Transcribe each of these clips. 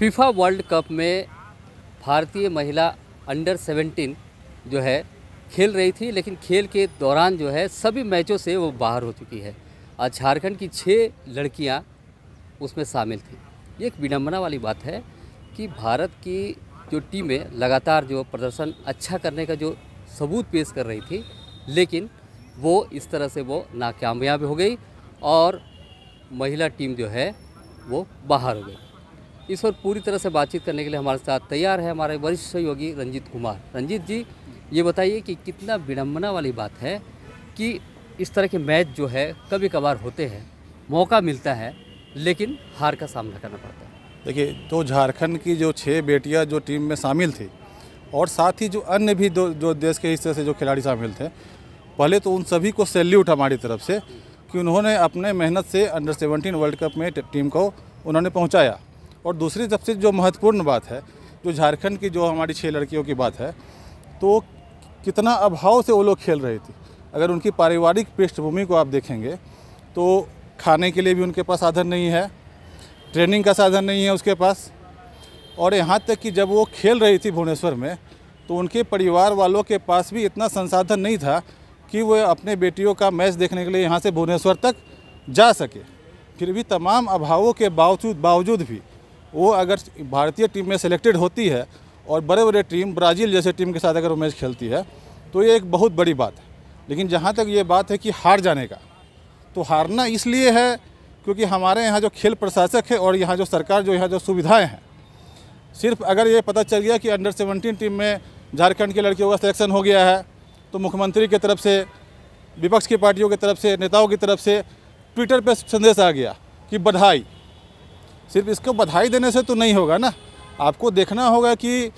FIFA world cup में भारतीय महिला अंडर 17 जो है खेल रही थी लेकिन खेल के दौरान जो है सभी मैचों से वो बाहर हो चुकी है आज झारखंड की छः लड़कियां उसमें शामिल थी ये एक विडम्बना वाली बात है कि भारत की जो टीमें लगातार जो प्रदर्शन अच्छा करने का जो सबूत पेश कर रही थी लेकिन वो इस तरह से वो नाकामयाब हो गई और महिला टीम जो है वो बाहर हो गई इस पर पूरी तरह से बातचीत करने के लिए हमारे साथ तैयार है हमारे वरिष्ठ सहयोगी रंजीत कुमार रंजीत जी ये बताइए कि कितना विडम्बना वाली बात है कि इस तरह के मैच जो है कभी कभार होते हैं मौका मिलता है लेकिन हार का सामना करना पड़ता है देखिए तो झारखंड की जो छः बेटियाँ जो टीम में शामिल थी और साथ ही जो अन्य भी दो जो देश के हिस्से से जो खिलाड़ी शामिल थे पहले तो उन सभी को सैल्यूट हमारी तरफ से कि उन्होंने अपने मेहनत से अंडर 17 वर्ल्ड कप में टीम को उन्होंने पहुंचाया और दूसरी सबसे जो महत्वपूर्ण बात है जो झारखंड की जो हमारी छः लड़कियों की बात है तो कितना अभाव से वो लोग खेल रही थी अगर उनकी पारिवारिक पृष्ठभूमि को आप देखेंगे तो खाने के लिए भी उनके पास साधन नहीं है ट्रेनिंग का साधन नहीं है उसके पास और यहाँ तक कि जब वो खेल रही थी भुवनेश्वर में तो उनके परिवार वालों के पास भी इतना संसाधन नहीं था कि वह अपने बेटियों का मैच देखने के लिए यहाँ से भुवनेश्वर तक जा सके फिर भी तमाम अभावों के बावजूद बावजूद भी वो अगर भारतीय टीम में सेलेक्टेड होती है और बड़े बड़े टीम ब्राज़ील जैसे टीम के साथ अगर वो मैच खेलती है तो ये एक बहुत बड़ी बात है लेकिन जहाँ तक ये बात है कि हार जाने का तो हारना इसलिए है क्योंकि हमारे यहाँ जो खेल प्रशासक है और यहाँ जो सरकार जो यहाँ जो सुविधाएँ हैं सिर्फ अगर ये पता चल गया कि अंडर सेवनटीन टीम में झारखंड के लड़कियों का सिलेक्शन हो गया है तो मुख्यमंत्री की तरफ से विपक्ष की पार्टियों की तरफ से नेताओं की तरफ से ट्विटर पर संदेश आ गया कि बधाई सिर्फ इसको बधाई देने से तो नहीं होगा ना आपको देखना होगा कि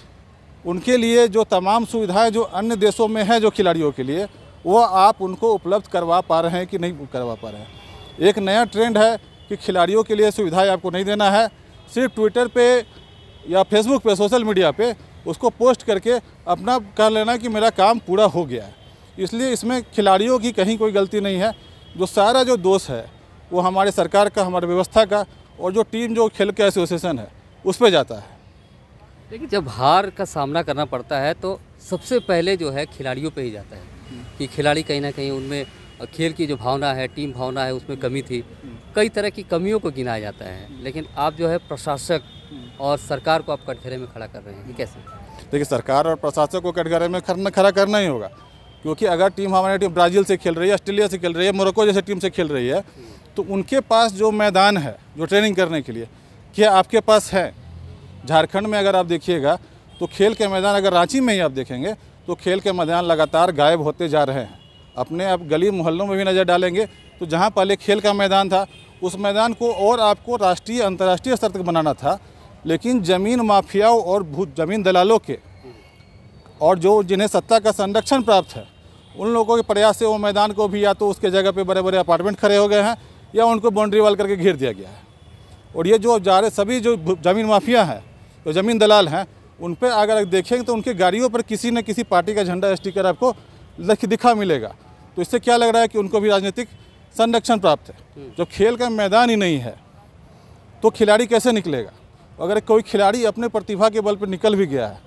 उनके लिए जो तमाम सुविधाएं जो अन्य देशों में हैं जो खिलाड़ियों के लिए वो आप उनको उपलब्ध करवा पा रहे हैं कि नहीं करवा पा रहे हैं एक नया ट्रेंड है कि खिलाड़ियों के लिए सुविधाएं आपको नहीं देना है सिर्फ ट्विटर पे या फेसबुक पे सोशल मीडिया पे उसको पोस्ट करके अपना कह लेना कि मेरा काम पूरा हो गया है इसलिए इसमें खिलाड़ियों की कहीं कोई गलती नहीं है जो सारा जो दोष है वो हमारे सरकार का हमारे व्यवस्था का और जो टीम जो खेल के एसोसिएशन है उस पर जाता है लेकिन जब हार का सामना करना पड़ता है तो सबसे पहले जो है खिलाड़ियों पे ही जाता है कि खिलाड़ी कहीं ना कहीं उनमें खेल की जो भावना है टीम भावना है उसमें कमी थी कई तरह की कमियों को गिनाया जाता है लेकिन आप जो है प्रशासक और सरकार को आप कटघरे में खड़ा कर रहे हैं कैसे देखिए सरकार और प्रशासक को कटघरे में खड़ा खड़ा करना ही होगा क्योंकि अगर टीम हमारी टीम ब्राज़ील से खेल रही है ऑस्ट्रेलिया से खेल रही है मोरक्को जैसे टीम से खेल रही है तो उनके पास जो मैदान है जो ट्रेनिंग करने के लिए क्या आपके पास है झारखंड में अगर आप देखिएगा तो खेल के मैदान अगर रांची में ही आप देखेंगे तो खेल के मैदान लगातार गायब होते जा रहे हैं अपने आप गली मोहल्लों में भी नज़र डालेंगे तो जहाँ पहले खेल का मैदान था उस मैदान को और आपको राष्ट्रीय अंतर्राष्ट्रीय स्तर तक बनाना था लेकिन ज़मीन माफियाओं और भू जमीन दलालों के और जो जिन्हें सत्ता का संरक्षण प्राप्त है उन लोगों के प्रयास से वो मैदान को भी या तो उसके जगह पे बड़े बड़े अपार्टमेंट खड़े हो गए हैं या उनको बाउंड्री वाल करके घेर दिया गया है और ये जो जा रहे सभी जो ज़मीन माफिया हैं जो ज़मीन दलाल हैं उन पर अगर देखेंगे तो उनकी गाड़ियों पर किसी न किसी पार्टी का झंडा स्टिकर आपको दिखा मिलेगा तो इससे क्या लग रहा है कि उनको भी राजनीतिक संरक्षण प्राप्त है जब खेल का मैदान ही नहीं है तो खिलाड़ी कैसे निकलेगा अगर कोई खिलाड़ी अपने प्रतिभा के बल पर निकल भी गया है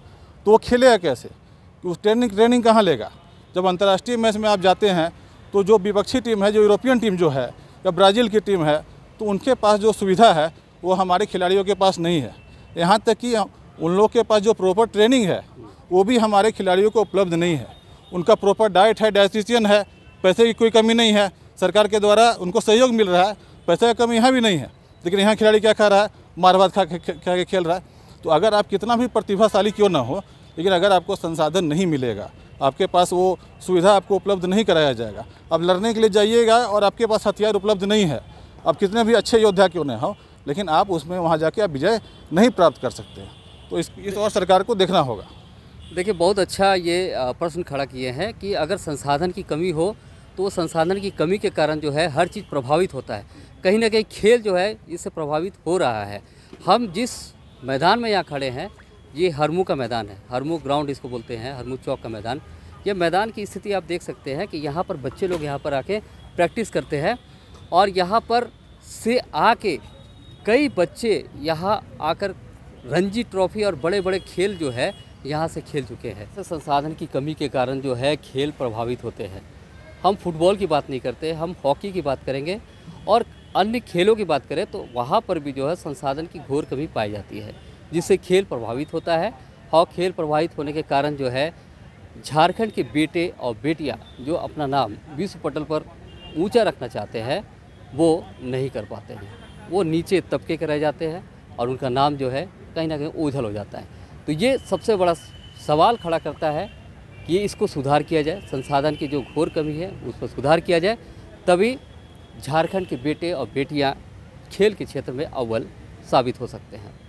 तो वो खेलेगा कैसे कि उस ट्रेनिंग ट्रेनिंग कहाँ लेगा जब अंतर्राष्ट्रीय मैच में आप जाते हैं तो जो विपक्षी टीम है जो यूरोपियन टीम जो है या ब्राज़ील की टीम है तो उनके पास जो सुविधा है वो हमारे खिलाड़ियों के पास नहीं है यहाँ तक कि उन लोग के पास जो प्रॉपर ट्रेनिंग है वो भी हमारे खिलाड़ियों को उपलब्ध नहीं है उनका प्रॉपर डाइट है डाइटिशियन है पैसे की कोई कमी नहीं है सरकार के द्वारा उनको सहयोग मिल रहा है पैसे का कमी यहाँ भी नहीं है लेकिन यहाँ खिलाड़ी क्या खा रहा है मारवाद खा खा के खेल रहा है तो अगर आप कितना भी प्रतिभाशाली क्यों ना हो लेकिन अगर आपको संसाधन नहीं मिलेगा आपके पास वो सुविधा आपको उपलब्ध नहीं कराया जाएगा अब लड़ने के लिए जाइएगा और आपके पास हथियार उपलब्ध नहीं है अब कितने भी अच्छे योद्धा क्यों नहीं हो लेकिन आप उसमें वहाँ जाके आप विजय नहीं प्राप्त कर सकते तो इस इस और सरकार को देखना होगा देखिए बहुत अच्छा ये प्रश्न खड़ा किए हैं कि अगर संसाधन की कमी हो तो संसाधन की कमी के कारण जो है हर चीज़ प्रभावित होता है कहीं ना कहीं खेल जो है इससे प्रभावित हो रहा है हम जिस मैदान में यहाँ खड़े हैं ये हरमू का मैदान है हरमू ग्राउंड इसको बोलते हैं हरमू चौक का मैदान ये मैदान की स्थिति आप देख सकते हैं कि यहाँ पर बच्चे लोग यहाँ पर आके प्रैक्टिस करते हैं और यहाँ पर से आके कई बच्चे यहाँ आकर रणजी ट्रॉफी और बड़े बड़े खेल जो है यहाँ से खेल चुके हैं संसाधन की कमी के कारण जो है खेल प्रभावित होते हैं हम फुटबॉल की बात नहीं करते हम हॉकी की बात करेंगे और अन्य खेलों की बात करें तो वहाँ पर भी जो है संसाधन की घोर कमी पाई जाती है जिससे खेल प्रभावित होता है और खेल प्रभावित होने के कारण जो है झारखंड के बेटे और बेटियां जो अपना नाम विश्व पटल पर ऊंचा रखना चाहते हैं वो नहीं कर पाते हैं वो नीचे तबके के रह जाते हैं और उनका नाम जो है कहीं ना कहीं ओझल हो जाता है तो ये सबसे बड़ा सवाल खड़ा करता है कि इसको सुधार किया जाए संसाधन की जो घोर कमी है उस पर सुधार किया जाए तभी झारखंड के बेटे और बेटियाँ खेल के क्षेत्र में अव्वल साबित हो सकते हैं